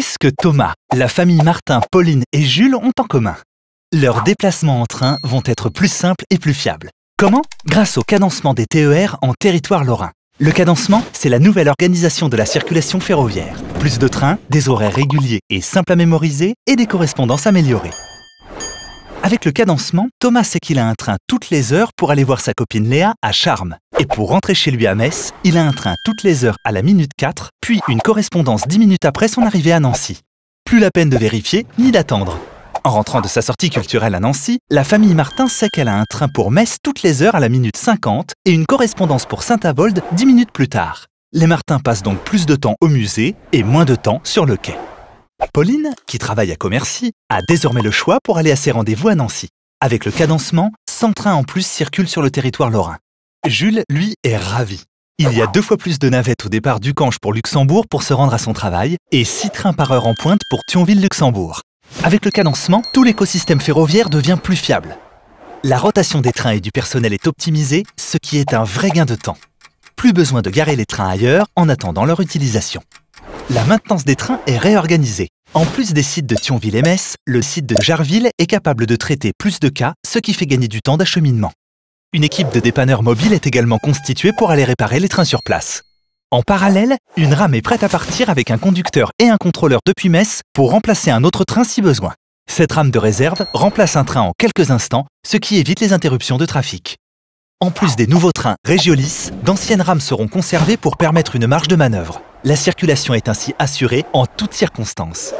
Qu'est-ce que Thomas, la famille Martin, Pauline et Jules ont en commun Leurs déplacements en train vont être plus simples et plus fiables. Comment Grâce au cadencement des TER en territoire lorrain. Le cadencement, c'est la nouvelle organisation de la circulation ferroviaire. Plus de trains, des horaires réguliers et simples à mémoriser et des correspondances améliorées. Avec le cadencement, Thomas sait qu'il a un train toutes les heures pour aller voir sa copine Léa à Charme, Et pour rentrer chez lui à Metz, il a un train toutes les heures à la minute 4, puis une correspondance 10 minutes après son arrivée à Nancy. Plus la peine de vérifier ni d'attendre. En rentrant de sa sortie culturelle à Nancy, la famille Martin sait qu'elle a un train pour Metz toutes les heures à la minute 50 et une correspondance pour Saint-Avold 10 minutes plus tard. Les Martins passent donc plus de temps au musée et moins de temps sur le quai. Pauline, qui travaille à Commercy, a désormais le choix pour aller à ses rendez-vous à Nancy. Avec le cadencement, 100 trains en plus circulent sur le territoire lorrain. Jules, lui, est ravi. Il y a deux fois plus de navettes au départ du Canche pour Luxembourg pour se rendre à son travail et 6 trains par heure en pointe pour Thionville-Luxembourg. Avec le cadencement, tout l'écosystème ferroviaire devient plus fiable. La rotation des trains et du personnel est optimisée, ce qui est un vrai gain de temps. Plus besoin de garer les trains ailleurs en attendant leur utilisation la maintenance des trains est réorganisée. En plus des sites de Thionville et Metz, le site de Jarville est capable de traiter plus de cas, ce qui fait gagner du temps d'acheminement. Une équipe de dépanneurs mobiles est également constituée pour aller réparer les trains sur place. En parallèle, une rame est prête à partir avec un conducteur et un contrôleur depuis Metz pour remplacer un autre train si besoin. Cette rame de réserve remplace un train en quelques instants, ce qui évite les interruptions de trafic. En plus des nouveaux trains Régiolis, d'anciennes rames seront conservées pour permettre une marge de manœuvre. La circulation est ainsi assurée en toutes circonstances.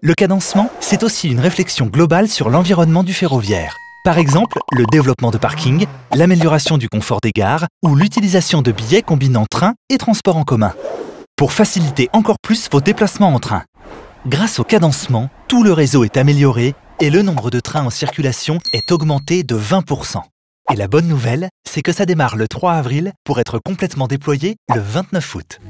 Le cadencement, c'est aussi une réflexion globale sur l'environnement du ferroviaire. Par exemple, le développement de parking, l'amélioration du confort des gares ou l'utilisation de billets combinant train et transport en commun. Pour faciliter encore plus vos déplacements en train. Grâce au cadencement, tout le réseau est amélioré et le nombre de trains en circulation est augmenté de 20%. Et la bonne nouvelle, c'est que ça démarre le 3 avril pour être complètement déployé le 29 août.